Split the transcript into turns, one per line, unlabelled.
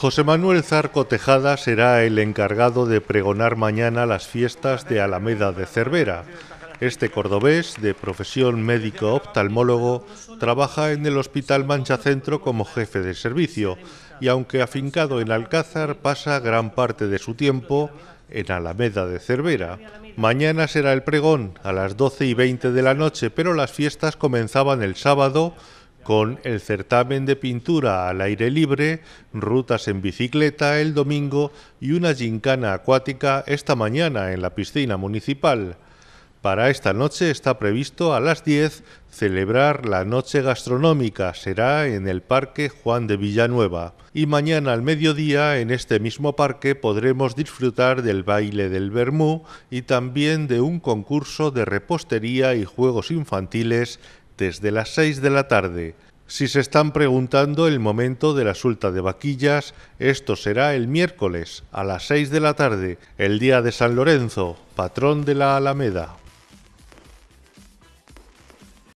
José Manuel Zarco Tejada será el encargado de pregonar mañana las fiestas de Alameda de Cervera. Este cordobés, de profesión médico oftalmólogo, trabaja en el Hospital Mancha Centro como jefe de servicio y aunque afincado en Alcázar pasa gran parte de su tiempo en Alameda de Cervera. Mañana será el pregón a las 12 y 20 de la noche, pero las fiestas comenzaban el sábado con el certamen de pintura al aire libre, rutas en bicicleta el domingo y una gincana acuática esta mañana en la piscina municipal. Para esta noche está previsto a las 10 celebrar la noche gastronómica, será en el Parque Juan de Villanueva. Y mañana al mediodía en este mismo parque podremos disfrutar del baile del Bermú y también de un concurso de repostería y juegos infantiles desde las 6 de la tarde. Si se están preguntando el momento de la sulta de vaquillas, esto será el miércoles a las 6 de la tarde, el día de San Lorenzo, patrón de la Alameda.